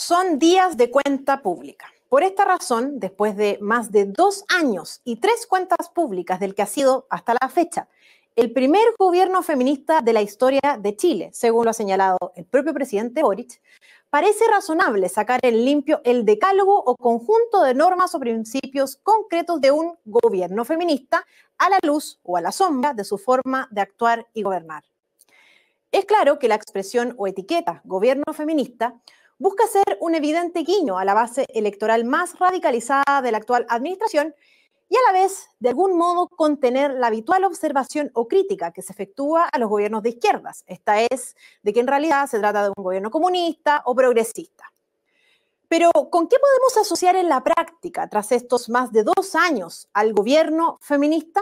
son días de cuenta pública. Por esta razón, después de más de dos años y tres cuentas públicas del que ha sido hasta la fecha el primer gobierno feminista de la historia de Chile, según lo ha señalado el propio presidente Boric, parece razonable sacar en limpio el decálogo o conjunto de normas o principios concretos de un gobierno feminista a la luz o a la sombra de su forma de actuar y gobernar. Es claro que la expresión o etiqueta gobierno feminista busca ser un evidente guiño a la base electoral más radicalizada de la actual administración y a la vez, de algún modo, contener la habitual observación o crítica que se efectúa a los gobiernos de izquierdas. Esta es de que en realidad se trata de un gobierno comunista o progresista. Pero, ¿con qué podemos asociar en la práctica, tras estos más de dos años, al gobierno feminista?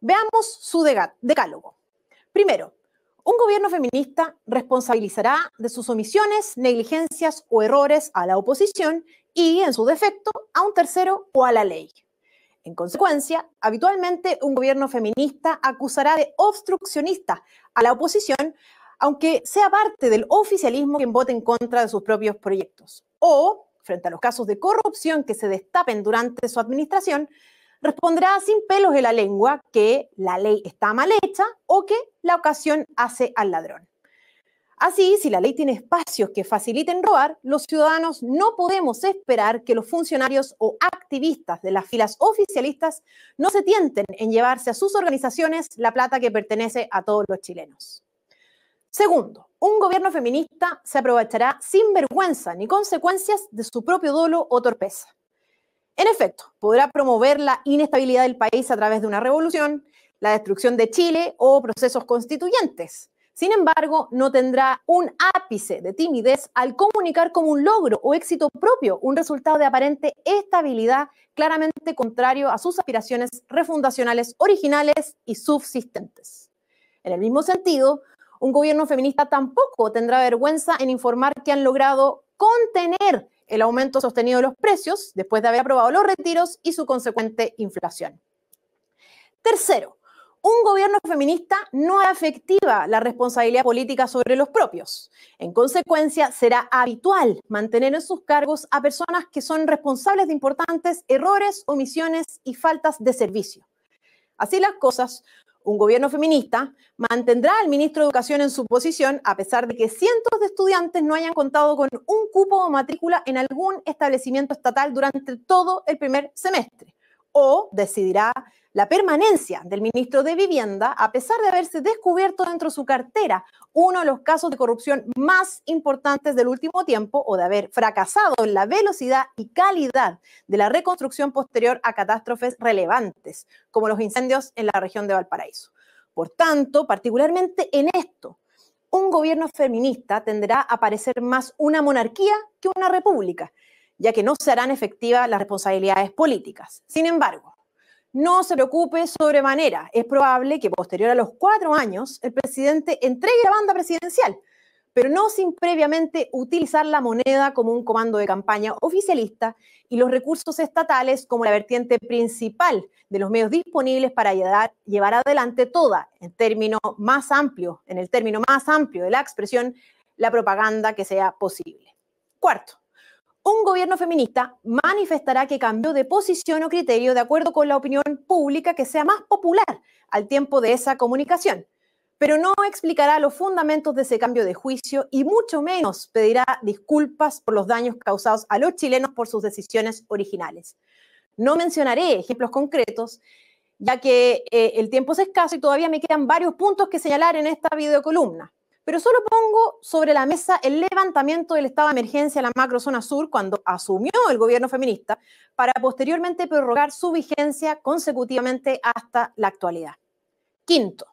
Veamos su decálogo. Primero, un gobierno feminista responsabilizará de sus omisiones, negligencias o errores a la oposición y, en su defecto, a un tercero o a la ley. En consecuencia, habitualmente un gobierno feminista acusará de obstruccionista a la oposición, aunque sea parte del oficialismo quien vote en contra de sus propios proyectos. O, frente a los casos de corrupción que se destapen durante su administración, Respondrá sin pelos de la lengua que la ley está mal hecha o que la ocasión hace al ladrón. Así, si la ley tiene espacios que faciliten robar, los ciudadanos no podemos esperar que los funcionarios o activistas de las filas oficialistas no se tienten en llevarse a sus organizaciones la plata que pertenece a todos los chilenos. Segundo, un gobierno feminista se aprovechará sin vergüenza ni consecuencias de su propio dolo o torpeza. En efecto, podrá promover la inestabilidad del país a través de una revolución, la destrucción de Chile o procesos constituyentes. Sin embargo, no tendrá un ápice de timidez al comunicar como un logro o éxito propio un resultado de aparente estabilidad claramente contrario a sus aspiraciones refundacionales originales y subsistentes. En el mismo sentido, un gobierno feminista tampoco tendrá vergüenza en informar que han logrado contener el aumento sostenido de los precios después de haber aprobado los retiros y su consecuente inflación. Tercero, un gobierno feminista no afectiva la responsabilidad política sobre los propios. En consecuencia, será habitual mantener en sus cargos a personas que son responsables de importantes errores, omisiones y faltas de servicio. Así las cosas, un gobierno feminista mantendrá al ministro de Educación en su posición a pesar de que cientos de estudiantes no hayan contado con un cupo o matrícula en algún establecimiento estatal durante todo el primer semestre o decidirá la permanencia del ministro de Vivienda, a pesar de haberse descubierto dentro de su cartera uno de los casos de corrupción más importantes del último tiempo o de haber fracasado en la velocidad y calidad de la reconstrucción posterior a catástrofes relevantes, como los incendios en la región de Valparaíso. Por tanto, particularmente en esto, un gobierno feminista tendrá a parecer más una monarquía que una república, ya que no se harán efectivas las responsabilidades políticas. Sin embargo, no se preocupe sobremanera. Es probable que posterior a los cuatro años el presidente entregue la banda presidencial, pero no sin previamente utilizar la moneda como un comando de campaña oficialista y los recursos estatales como la vertiente principal de los medios disponibles para llevar, adelante toda, en término más amplio, en el término más amplio de la expresión, la propaganda que sea posible. Cuarto, un gobierno feminista manifestará que cambió de posición o criterio de acuerdo con la opinión pública que sea más popular al tiempo de esa comunicación, pero no explicará los fundamentos de ese cambio de juicio y mucho menos pedirá disculpas por los daños causados a los chilenos por sus decisiones originales. No mencionaré ejemplos concretos, ya que eh, el tiempo es escaso y todavía me quedan varios puntos que señalar en esta videocolumna. Pero solo pongo sobre la mesa el levantamiento del estado de emergencia en la macrozona sur cuando asumió el gobierno feminista para posteriormente prorrogar su vigencia consecutivamente hasta la actualidad. Quinto,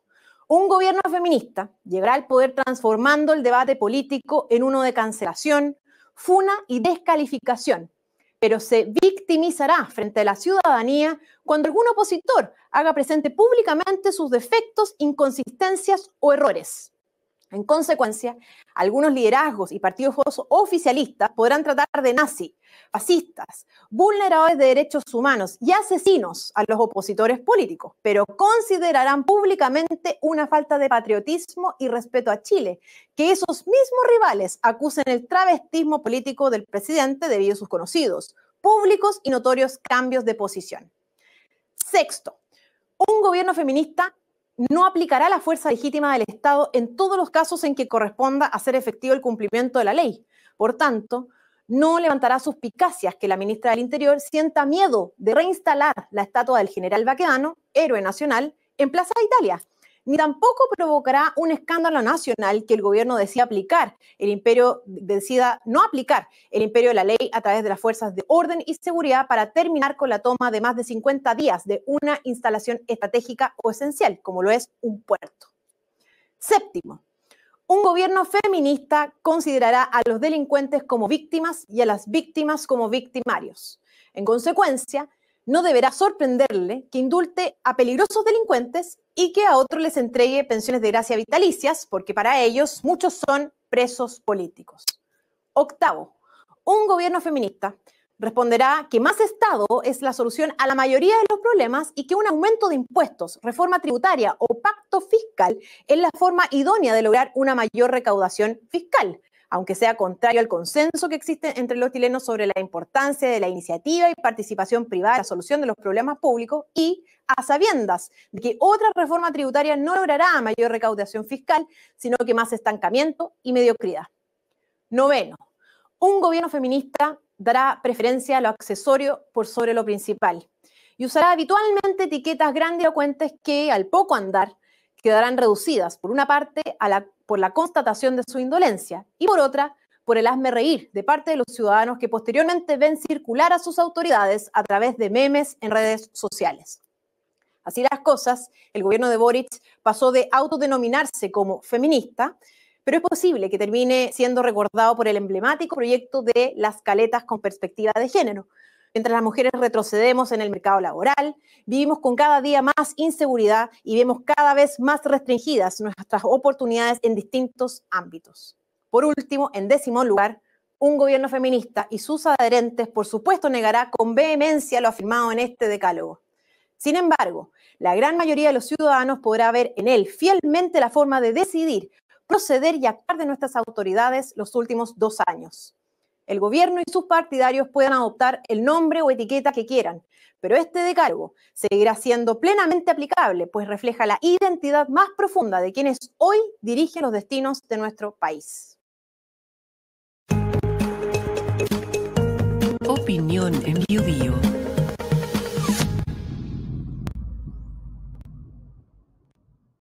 un gobierno feminista llegará al poder transformando el debate político en uno de cancelación, funa y descalificación, pero se victimizará frente a la ciudadanía cuando algún opositor haga presente públicamente sus defectos, inconsistencias o errores. En consecuencia, algunos liderazgos y partidos oficialistas podrán tratar de nazi, fascistas, vulneradores de derechos humanos y asesinos a los opositores políticos, pero considerarán públicamente una falta de patriotismo y respeto a Chile, que esos mismos rivales acusen el travestismo político del presidente debido a sus conocidos, públicos y notorios cambios de posición. Sexto, un gobierno feminista no aplicará la fuerza legítima del Estado en todos los casos en que corresponda hacer efectivo el cumplimiento de la ley. Por tanto, no levantará suspicacias que la ministra del Interior sienta miedo de reinstalar la estatua del general Baquedano, héroe nacional, en Plaza de Italia, ni tampoco provocará un escándalo nacional que el gobierno decida aplicar, el imperio decida no aplicar el imperio de la ley a través de las fuerzas de orden y seguridad para terminar con la toma de más de 50 días de una instalación estratégica o esencial, como lo es un puerto. Séptimo, un gobierno feminista considerará a los delincuentes como víctimas y a las víctimas como victimarios. En consecuencia, no deberá sorprenderle que indulte a peligrosos delincuentes y que a otros les entregue pensiones de gracia vitalicias, porque para ellos muchos son presos políticos. Octavo, un gobierno feminista responderá que más Estado es la solución a la mayoría de los problemas y que un aumento de impuestos, reforma tributaria o pacto fiscal es la forma idónea de lograr una mayor recaudación fiscal aunque sea contrario al consenso que existe entre los chilenos sobre la importancia de la iniciativa y participación privada en la solución de los problemas públicos y a sabiendas de que otra reforma tributaria no logrará mayor recaudación fiscal, sino que más estancamiento y mediocridad. Noveno, un gobierno feminista dará preferencia a lo accesorio por sobre lo principal y usará habitualmente etiquetas grandilocuentes que, al poco andar, quedarán reducidas, por una parte, por la constatación de su indolencia y por otra, por el hazme reír de parte de los ciudadanos que posteriormente ven circular a sus autoridades a través de memes en redes sociales. Así las cosas, el gobierno de Boric pasó de autodenominarse como feminista, pero es posible que termine siendo recordado por el emblemático proyecto de las caletas con perspectiva de género, Mientras las mujeres retrocedemos en el mercado laboral, vivimos con cada día más inseguridad y vemos cada vez más restringidas nuestras oportunidades en distintos ámbitos. Por último, en décimo lugar, un gobierno feminista y sus adherentes, por supuesto, negará con vehemencia lo afirmado en este decálogo. Sin embargo, la gran mayoría de los ciudadanos podrá ver en él fielmente la forma de decidir, proceder y actuar de nuestras autoridades los últimos dos años. El gobierno y sus partidarios puedan adoptar el nombre o etiqueta que quieran, pero este decargo seguirá siendo plenamente aplicable, pues refleja la identidad más profunda de quienes hoy dirigen los destinos de nuestro país. Opinión en